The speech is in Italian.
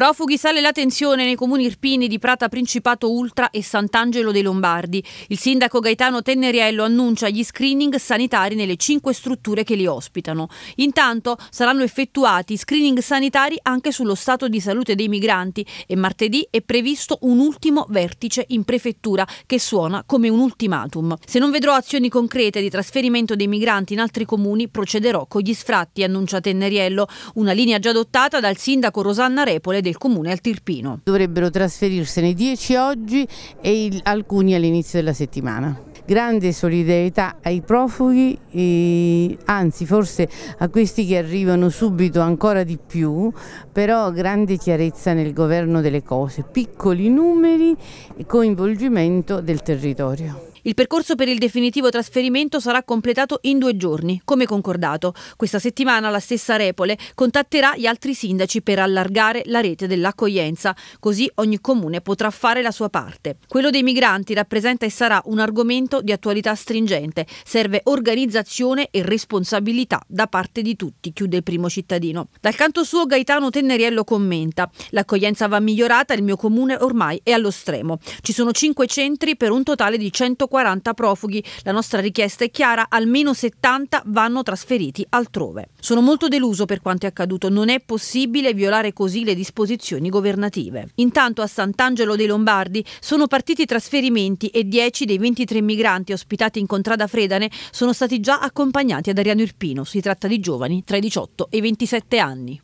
Profughi sale la tensione nei comuni irpini di Prata Principato Ultra e Sant'Angelo dei Lombardi. Il sindaco Gaetano Tenneriello annuncia gli screening sanitari nelle cinque strutture che li ospitano. Intanto saranno effettuati screening sanitari anche sullo stato di salute dei migranti e martedì è previsto un ultimo vertice in prefettura che suona come un ultimatum. Se non vedrò azioni concrete di trasferimento dei migranti in altri comuni procederò con gli sfratti, annuncia Tenneriello, una linea già adottata dal sindaco Rosanna Repole del del comune al Tirpino. Dovrebbero trasferirsene 10 oggi e il, alcuni all'inizio della settimana grande solidarietà ai profughi, e, anzi forse a questi che arrivano subito ancora di più, però grande chiarezza nel governo delle cose, piccoli numeri e coinvolgimento del territorio. Il percorso per il definitivo trasferimento sarà completato in due giorni, come concordato. Questa settimana la stessa Repole contatterà gli altri sindaci per allargare la rete dell'accoglienza, così ogni comune potrà fare la sua parte. Quello dei migranti rappresenta e sarà un argomento di attualità stringente, serve organizzazione e responsabilità da parte di tutti, chiude il primo cittadino. Dal canto suo Gaetano Tenneriello commenta, l'accoglienza va migliorata, il mio comune ormai è allo stremo. Ci sono cinque centri per un totale di 140 140 profughi. La nostra richiesta è chiara, almeno 70 vanno trasferiti altrove. Sono molto deluso per quanto è accaduto, non è possibile violare così le disposizioni governative. Intanto a Sant'Angelo dei Lombardi sono partiti trasferimenti e 10 dei 23 migranti ospitati in contrada Fredane sono stati già accompagnati ad Ariano Irpino. Si tratta di giovani tra i 18 e i 27 anni.